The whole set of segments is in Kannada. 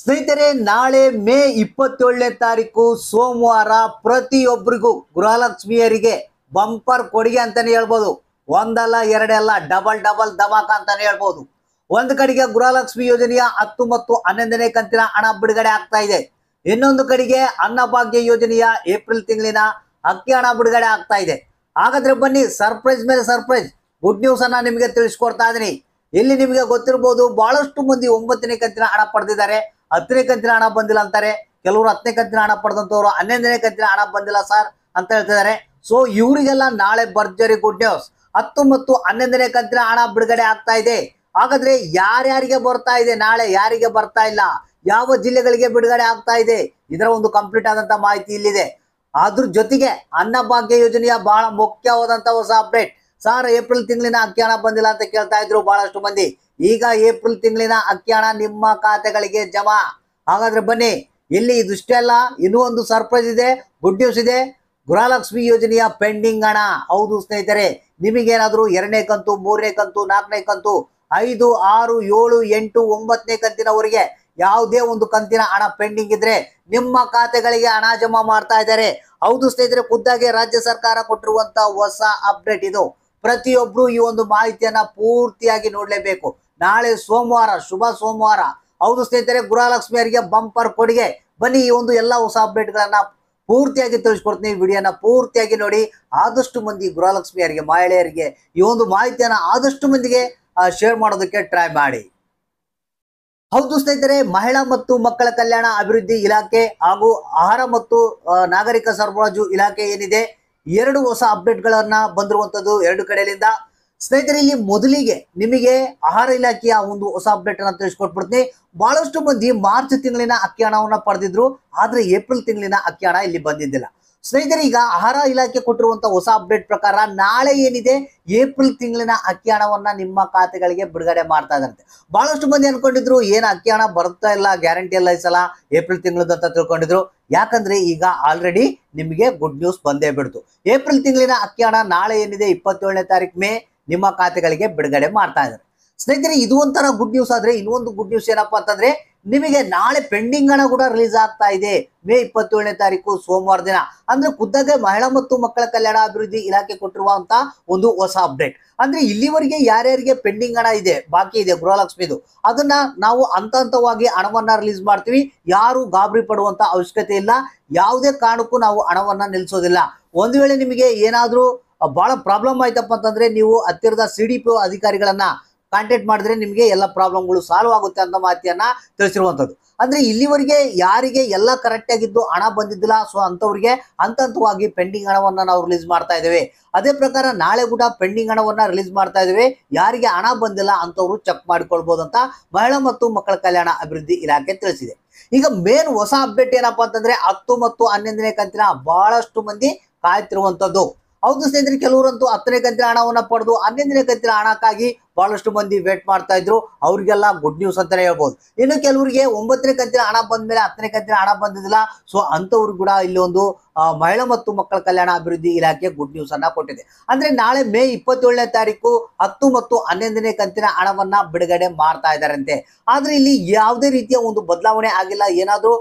ಸ್ನೇಹಿತರೆ ನಾಳೆ ಮೇ ಇಪ್ಪತ್ತೇಳನೇ ತಾರೀಕು ಸೋಮವಾರ ಪ್ರತಿಯೊಬ್ಬರಿಗೂ ಗೃಹಲಕ್ಷ್ಮಿಯರಿಗೆ ಬಂಪರ್ ಕೊಡುಗೆ ಅಂತಾನೆ ಹೇಳ್ಬೋದು ಒಂದಲ್ಲ ಎರಡಲ್ಲ ಡಬಲ್ ಡಬಲ್ ಧಮಾಕ ಅಂತಾನೆ ಹೇಳ್ಬೋದು ಒಂದು ಕಡೆಗೆ ಗೃಹಲಕ್ಷ್ಮಿ ಯೋಜನೆಯ ಹತ್ತು ಮತ್ತು ಹನ್ನೊಂದನೇ ಕಂತಿನ ಹಣ ಬಿಡುಗಡೆ ಆಗ್ತಾ ಇದೆ ಇನ್ನೊಂದು ಕಡೆಗೆ ಅನ್ನಭಾಗ್ಯ ಯೋಜನೆಯ ಏಪ್ರಿಲ್ ತಿಂಗಳಿನ ಅಕ್ಕಿ ಹಣ ಬಿಡುಗಡೆ ಆಗ್ತಾ ಇದೆ ಹಾಗಾದ್ರೆ ಬನ್ನಿ ಸರ್ಪ್ರೈಸ್ ಮೇಲೆ ಸರ್ಪ್ರೈಸ್ ಗುಡ್ ನ್ಯೂಸ್ ಅನ್ನ ನಿಮಗೆ ತಿಳಿಸ್ಕೊಡ್ತಾ ಇದೀನಿ ಇಲ್ಲಿ ನಿಮಗೆ ಗೊತ್ತಿರಬಹುದು ಬಹಳಷ್ಟು ಮಂದಿ ಒಂಬತ್ತನೇ ಕಂತಿನ ಹಣ ಪಡೆದಿದ್ದಾರೆ ಹತ್ತನೇ ಕಂತಿನ ಹಣ ಬಂದಿಲ್ಲ ಅಂತಾರೆ ಕೆಲವರು ಹತ್ತನೇ ಕಂತಿನ ಹಣ ಪಡೆದಂತವ್ರು ಹನ್ನೊಂದನೇ ಕಂತಿನ ಹಣ ಬಂದಿಲ್ಲ ಸರ್ ಅಂತ ಹೇಳ್ತಿದ್ದಾರೆ ಸೊ ಇವರಿಗೆಲ್ಲ ನಾಳೆ ಭರ್ಜರಿ ಗುಡ್ ನ್ಯೂಸ್ ಹತ್ತು ಮತ್ತು ಹನ್ನೊಂದನೇ ಕಂತಿನ ಹಣ ಬಿಡುಗಡೆ ಆಗ್ತಾ ಇದೆ ಹಾಗಾದ್ರೆ ಯಾರ್ಯಾರಿಗೆ ಬರ್ತಾ ಇದೆ ನಾಳೆ ಯಾರಿಗೆ ಬರ್ತಾ ಇಲ್ಲ ಯಾವ ಜಿಲ್ಲೆಗಳಿಗೆ ಬಿಡುಗಡೆ ಆಗ್ತಾ ಇದೆ ಇದರ ಒಂದು ಕಂಪ್ಲೀಟ್ ಆದಂತ ಮಾಹಿತಿ ಇಲ್ಲಿದೆ ಅದ್ರ ಜೊತೆಗೆ ಅನ್ನಭಾಗ್ಯ ಯೋಜನೆಯ ಬಹಳ ಮುಖ್ಯವಾದಂತಹ ಹೊಸ ಅಪ್ಡೇಟ್ ಸರ್ ಏಪ್ರಿಲ್ ತಿಂಗಳಿನ ಅಕ್ಕಿ ಹಣ ಬಂದಿಲ್ಲ ಅಂತ ಕೇಳ್ತಾ ಇದ್ರು ಬಹಳಷ್ಟು ಮಂದಿ ಈಗ ಏಪ್ರಿಲ್ ತಿಂಗಳಿನ ಅಕ್ಕಿ ಹಣ ನಿಮ್ಮ ಖಾತೆಗಳಿಗೆ ಜಮಾ ಹಾಗಾದ್ರೆ ಬನ್ನಿ ಇಲ್ಲಿ ಇದಿಷ್ಟೇ ಅಲ್ಲ ಇನ್ನೂ ಒಂದು ಸರ್ಪ್ರೈಸ್ ಇದೆ ಗುಡ್ ನ್ಯೂಸ್ ಇದೆ ಗೃಹಲಕ್ಷ್ಮಿ ಯೋಜನೆಯ ಪೆಂಡಿಂಗ್ ಹಣ ಹೌದು ಸ್ನೇಹಿತರೆ ನಿಮಗೇನಾದರೂ ಎರಡನೇ ಕಂತು ಮೂರನೇ ಕಂತು ನಾಲ್ಕನೇ ಕಂತು ಐದು ಆರು ಏಳು ಎಂಟು ಒಂಬತ್ತನೇ ಕಂತಿನವರಿಗೆ ಯಾವುದೇ ಒಂದು ಕಂತಿನ ಹಣ ಪೆಂಡಿಂಗ್ ಇದ್ರೆ ನಿಮ್ಮ ಖಾತೆಗಳಿಗೆ ಹಣ ಜಮಾ ಮಾಡ್ತಾ ಇದ್ದಾರೆ ಹೌದು ಸ್ನೇಹಿತರೆ ಖುದ್ದಾಗಿ ರಾಜ್ಯ ಸರ್ಕಾರ ಕೊಟ್ಟಿರುವಂತಹ ಹೊಸ ಅಪ್ಡೇಟ್ ಇದು ಪ್ರತಿಯೊಬ್ರು ಈ ಒಂದು ಮಾಹಿತಿಯನ್ನ ಪೂರ್ತಿಯಾಗಿ ನೋಡಲೇಬೇಕು ನಾಳೆ ಸೋಮವಾರ ಶುಭ ಸೋಮವಾರ ಹೌದು ಸ್ನೇಹಿತರೆ ಅವರಿಗೆ ಬಂಪರ್ ಕೊಡುಗೆ ಬನ್ನಿ ಈ ಒಂದು ಎಲ್ಲ ಹೊಸ ಅಪ್ಡೇಟ್ಗಳನ್ನ ಪೂರ್ತಿಯಾಗಿ ತಿಳಿಸ್ಕೊಡ್ತೀನಿ ವಿಡಿಯೋನ ಪೂರ್ತಿಯಾಗಿ ನೋಡಿ ಆದಷ್ಟು ಮಂದಿ ಅವರಿಗೆ ಮಹಿಳೆಯರಿಗೆ ಈ ಒಂದು ಮಾಹಿತಿಯನ್ನ ಆದಷ್ಟು ಮಂದಿಗೆ ಶೇರ್ ಮಾಡೋದಕ್ಕೆ ಟ್ರೈ ಮಾಡಿ ಹೌದು ಸ್ನೇಹಿತರೆ ಮಹಿಳಾ ಮತ್ತು ಮಕ್ಕಳ ಕಲ್ಯಾಣ ಅಭಿವೃದ್ಧಿ ಇಲಾಖೆ ಹಾಗೂ ಆಹಾರ ಮತ್ತು ನಾಗರಿಕ ಸರಬರಾಜು ಇಲಾಖೆ ಏನಿದೆ ಎರಡು ಹೊಸ ಅಪ್ಡೇಟ್ಗಳನ್ನ ಬಂದಿರುವಂತದ್ದು ಎರಡು ಕಡೆಯಿಂದ ಸ್ನೇಹಿತರೆ ಇಲ್ಲಿ ಮೊದಲಿಗೆ ನಿಮಗೆ ಆಹಾರ ಇಲಾಖೆಯ ಒಂದು ಹೊಸ ಅಪ್ಡೇಟ್ ಅನ್ನ ತಿಳಿಸ್ಕೊಟ್ಬಿಡ್ತೀನಿ ಬಹಳಷ್ಟು ಮಂದಿ ಮಾರ್ಚ್ ತಿಂಗಳಿನ ಅಕ್ಕಿ ಹಣವನ್ನ ಪಡೆದಿದ್ರು ಆದ್ರೆ ಏಪ್ರಿಲ್ ತಿಂಗಳಿನ ಅಕ್ಕಿ ಹಣ ಇಲ್ಲಿ ಬಂದಿದ್ದಿಲ್ಲ ಸ್ನೇಹಿತರೆ ಈಗ ಆಹಾರ ಇಲಾಖೆ ಕೊಟ್ಟಿರುವಂತಹ ಹೊಸ ಅಪ್ಡೇಟ್ ಪ್ರಕಾರ ನಾಳೆ ಏನಿದೆ ಏಪ್ರಿಲ್ ತಿಂಗಳಿನ ಅಕ್ಕಿ ಹಣವನ್ನ ನಿಮ್ಮ ಖಾತೆಗಳಿಗೆ ಬಿಡುಗಡೆ ಮಾಡ್ತಾ ಇದ್ದಾರೆ ಬಹಳಷ್ಟು ಮಂದಿ ಅನ್ಕೊಂಡಿದ್ರು ಏನು ಅಕ್ಕಿ ಹಣ ಬರ್ತಾ ಇಲ್ಲ ಗ್ಯಾರಂಟಿ ಎಲ್ಲ ಈ ಸಲ ಏಪ್ರಿಲ್ ತಿಂಗಳದ್ದು ಅಂತ ತಿಳ್ಕೊಂಡಿದ್ರು ಯಾಕಂದ್ರೆ ಈಗ ಆಲ್ರೆಡಿ ನಿಮಗೆ ಗುಡ್ ನ್ಯೂಸ್ ಬಂದೇ ಬಿಡ್ತು ಏಪ್ರಿಲ್ ತಿಂಗಳಿನ ಅಕ್ಕಿ ಹಣ ನಾಳೆ ಏನಿದೆ ಇಪ್ಪತ್ತೇಳನೇ ತಾರೀಕು ಮೇ ನಿಮ್ಮ ಖಾತೆಗಳಿಗೆ ಬಿಡುಗಡೆ ಮಾಡ್ತಾ ಇದ್ದಾರೆ ಸ್ನೇಹಿತರೆ ಇದು ಒಂಥರ ಗುಡ್ ನ್ಯೂಸ್ ಆದ್ರೆ ಇನ್ನೊಂದು ಗುಡ್ ನ್ಯೂಸ್ ಏನಪ್ಪಾ ಅಂತಂದ್ರೆ ನಿಮಗೆ ನಾಳೆ ಪೆಂಡಿಂಗ್ ಹಣ ಕೂಡ ರಿಲೀಸ್ ಆಗ್ತಾ ಇದೆ ಮೇ ಇಪ್ಪತ್ತೇಳನೇ ತಾರೀಕು ಸೋಮವಾರ ದಿನ ಅಂದ್ರೆ ಖುದ್ದಾಗೆ ಮಹಿಳಾ ಮತ್ತು ಮಕ್ಕಳ ಕಲ್ಯಾಣ ಅಭಿವೃದ್ಧಿ ಇಲಾಖೆ ಕೊಟ್ಟಿರುವಂತ ಒಂದು ಹೊಸ ಅಪ್ಡೇಟ್ ಅಂದ್ರೆ ಇಲ್ಲಿವರೆಗೆ ಯಾರ್ಯಾರಿಗೆ ಪೆಂಡಿಂಗ್ ಹಣ ಇದೆ ಬಾಕಿ ಇದೆ ಗೃಹಲಕ್ಷ್ಮಿದು ಅದನ್ನ ನಾವು ಹಂತ ಹಂತವಾಗಿ ಹಣವನ್ನ ರಿಲೀಸ್ ಮಾಡ್ತೀವಿ ಯಾರು ಗಾಬರಿ ಪಡುವಂತ ಅವಶ್ಯಕತೆ ಇಲ್ಲ ಯಾವುದೇ ಕಾರಣಕ್ಕೂ ನಾವು ಹಣವನ್ನ ನಿಲ್ಲಿಸೋದಿಲ್ಲ ಒಂದು ವೇಳೆ ನಿಮಗೆ ಏನಾದರೂ ಭಾಳ ಪ್ರಾಬ್ಲಮ್ ಆಯ್ತಪ್ಪ ಅಂತಂದ್ರೆ ನೀವು ಹತ್ತಿರದ ಸಿ ಡಿ ಪಿ ಅಧಿಕಾರಿಗಳನ್ನ ಕಾಂಟ್ಯಾಕ್ಟ್ ಮಾಡಿದ್ರೆ ನಿಮಗೆ ಎಲ್ಲ ಪ್ರಾಬ್ಲಮ್ಗಳು ಸಾಲ್ವ್ ಆಗುತ್ತೆ ಅಂತ ಮಾಹಿತಿಯನ್ನ ತಿಳಿಸಿರುವಂಥದ್ದು ಅಂದ್ರೆ ಇಲ್ಲಿವರೆಗೆ ಯಾರಿಗೆ ಎಲ್ಲ ಕರೆಕ್ಟಾಗಿದ್ದು ಹಣ ಬಂದಿದ್ದಿಲ್ಲ ಸೊ ಅಂಥವ್ರಿಗೆ ಹಂತ ಹಂತವಾಗಿ ಪೆಂಡಿಂಗ್ ಹಣವನ್ನು ನಾವು ರಿಲೀಸ್ ಮಾಡ್ತಾ ಇದ್ದೇವೆ ಅದೇ ಪ್ರಕಾರ ನಾಳೆ ಕೂಡ ಪೆಂಡಿಂಗ್ ಹಣವನ್ನು ರಿಲೀಸ್ ಮಾಡ್ತಾ ಇದ್ದೇವೆ ಯಾರಿಗೆ ಹಣ ಬಂದಿಲ್ಲ ಅಂಥವ್ರು ಚೆಕ್ ಮಾಡಿಕೊಳ್ಬೋದು ಅಂತ ಮಹಿಳಾ ಮತ್ತು ಮಕ್ಕಳ ಕಲ್ಯಾಣ ಅಭಿವೃದ್ಧಿ ಇಲಾಖೆ ತಿಳಿಸಿದೆ ಈಗ ಮೇನ್ ಹೊಸ ಅಪ್ಡೇಟ್ ಏನಪ್ಪಾ ಅಂತಂದರೆ ಹತ್ತು ಮತ್ತು ಹನ್ನೊಂದನೇ ಕಂತಿನ ಬಹಳಷ್ಟು ಮಂದಿ ಕಾಯ್ತಿರುವಂತದ್ದು ಹೌದು ಸ್ನೇಹಿತರೆ ಕೆಲವರಂತೂ ಹತ್ತನೇ ಕಂತಿನ ಹಣವನ್ನ ಪಡೆದು ಹನ್ನೊಂದನೇ ಕಂತಿನ ಹಣಕ್ಕಾಗಿ ಬಹಳಷ್ಟು ಮಂದಿ ವೇಟ್ ಮಾಡ್ತಾ ಇದ್ರು ಅವ್ರಿಗೆಲ್ಲ ಗುಡ್ ನ್ಯೂಸ್ ಅಂತಾನೆ ಹೇಳ್ಬೋದು ಇನ್ನು ಕೆಲವರಿಗೆ ಒಂಬತ್ತನೇ ಕಂತಿನ ಹಣ ಬಂದ ಮೇಲೆ ಹತ್ತನೇ ಕಂತಿನ ಹಣ ಬಂದಿಲ್ಲ ಸೊ ಅಂತವ್ರು ಕೂಡ ಇಲ್ಲಿ ಒಂದು ಮಹಿಳಾ ಮತ್ತು ಮಕ್ಕಳ ಕಲ್ಯಾಣ ಅಭಿವೃದ್ಧಿ ಇಲಾಖೆ ಗುಡ್ ನ್ಯೂಸ್ ಅನ್ನ ಕೊಟ್ಟಿದೆ ಅಂದ್ರೆ ನಾಳೆ ಮೇ ಇಪ್ಪತ್ತೇಳನೇ ತಾರೀಕು ಹತ್ತು ಮತ್ತು ಹನ್ನೊಂದನೇ ಕಂತಿನ ಹಣವನ್ನ ಬಿಡುಗಡೆ ಮಾಡ್ತಾ ಇದ್ದಾರಂತೆ ಆದ್ರೆ ಇಲ್ಲಿ ಯಾವುದೇ ರೀತಿಯ ಒಂದು ಬದಲಾವಣೆ ಆಗಿಲ್ಲ ಏನಾದರೂ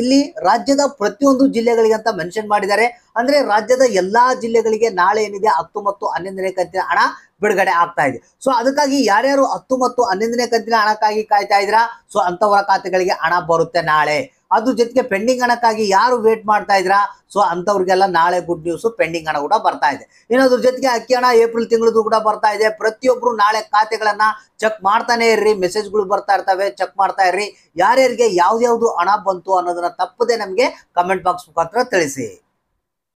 ಇಲ್ಲಿ ರಾಜ್ಯದ ಪ್ರತಿಯೊಂದು ಜಿಲ್ಲೆಗಳಿಗೆ ಅಂತ ಮೆನ್ಷನ್ ಮಾಡಿದ್ದಾರೆ ಅಂದ್ರೆ ರಾಜ್ಯದ ಎಲ್ಲಾ ಜಿಲ್ಲೆಗಳಿಗೆ ನಾಳೆ ಏನಿದೆ ಹತ್ತು ಮತ್ತು ಹನ್ನೊಂದನೇ ಕಂತಿನ ಹಣ ಬಿಡುಗಡೆ ಆಗ್ತಾ ಇದೆ ಸೊ ಅದಕ್ಕಾಗಿ ಯಾರ್ಯಾರು ಹತ್ತು ಮತ್ತು ಹನ್ನೊಂದನೇ ಕಂತಿನ ಹಣಕ್ಕಾಗಿ ಕಾಯ್ತಾ ಇದ್ರಾ ಸೊ ಅಂತವರ ಖಾತೆಗಳಿಗೆ ಹಣ ಬರುತ್ತೆ ನಾಳೆ ಅದ್ರ ಜೊತೆಗೆ ಪೆಂಡಿಂಗ್ ಹಣಕ್ಕಾಗಿ ಯಾರು ವೇಟ್ ಮಾಡ್ತಾ ಇದ್ರಾ ಸೊ ಅಂಥವ್ರಿಗೆಲ್ಲ ನಾಳೆ ಗುಡ್ ನ್ಯೂಸ್ ಪೆಂಡಿಂಗ್ ಹಣ ಕೂಡ ಬರ್ತಾ ಇದೆ ಇನ್ನು ಜೊತೆಗೆ ಅಕ್ಕಿ ಹಣ ಏಪ್ರಿಲ್ ತಿಂಗಳದ್ದು ಕೂಡ ಬರ್ತಾ ಇದೆ ಪ್ರತಿಯೊಬ್ಬರು ನಾಳೆ ಖಾತೆಗಳನ್ನ ಚೆಕ್ ಮಾಡ್ತಾನೆ ಇರ್ರಿ ಮೆಸೇಜ್ಗಳು ಬರ್ತಾ ಇರ್ತವೆ ಚೆಕ್ ಮಾಡ್ತಾ ಇರ್ರಿ ಯಾರ್ಯಾರಿಗೆ ಯಾವ್ದು ಹಣ ಬಂತು ಅನ್ನೋದನ್ನ ತಪ್ಪದೆ ನಮಗೆ ಕಮೆಂಟ್ ಬಾಕ್ಸ್ ಮುಖಾಂತರ ತಿಳಿಸಿ